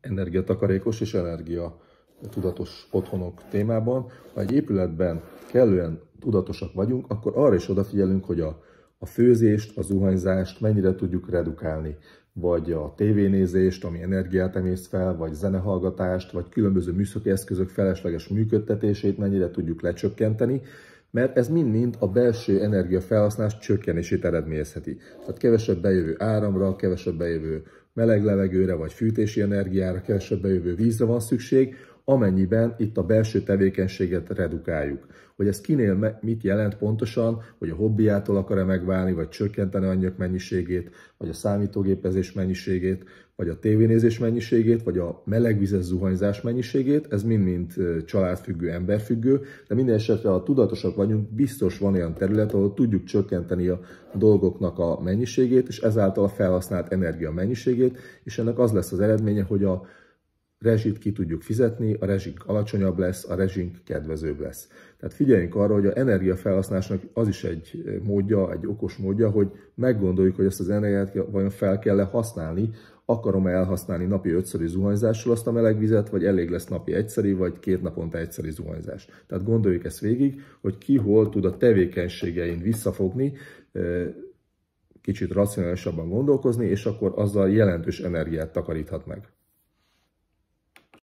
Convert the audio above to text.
energiatakarékos és energia tudatos otthonok témában. Ha egy épületben kellően tudatosak vagyunk, akkor arra is odafigyelünk, hogy a, a főzést, a zuhanyzást mennyire tudjuk redukálni, vagy a tévénézést, ami energiát emész fel, vagy zenehallgatást, vagy különböző műszaki eszközök felesleges működtetését mennyire tudjuk lecsökkenteni, mert ez mind-mind a belső energiafelhasználás csökkenését eredményezheti. Tehát kevesebb bejövő áramra, kevesebb bejövő meleg levegőre vagy fűtési energiára, kevesebb bejövő vízre van szükség, amennyiben itt a belső tevékenységet redukáljuk. Hogy ez kinél mit jelent pontosan, hogy a hobbiától akar-e megválni, vagy csökkenteni anyag mennyiségét, vagy a számítógépezés mennyiségét, vagy a tévénézés mennyiségét, vagy a melegvizes zuhanyzás mennyiségét, ez mind-mind családfüggő, emberfüggő, de minden esetre, ha tudatosak vagyunk, biztos van olyan terület, ahol tudjuk csökkenteni a dolgoknak a mennyiségét, és ezáltal a felhasznált energia mennyiségét, és ennek az lesz az eredménye, hogy a rezsit ki tudjuk fizetni, a rezsink alacsonyabb lesz, a rezsink kedvezőbb lesz. Tehát figyeljünk arra, hogy a energiafelhasználásnak az is egy eh, módja, egy okos módja, hogy meggondoljuk, hogy ezt az energiát vajon fel kell-e használni, akarom-e elhasználni napi ötszörű zuhanyzással azt a melegvizet, vagy elég lesz napi egyszerű, vagy két naponta egyszerű zuhanyzás. Tehát gondoljuk ezt végig, hogy ki hol tud a tevékenységein visszafogni, eh, kicsit racionálisabban gondolkozni, és akkor azzal jelentős energiát takaríthat meg.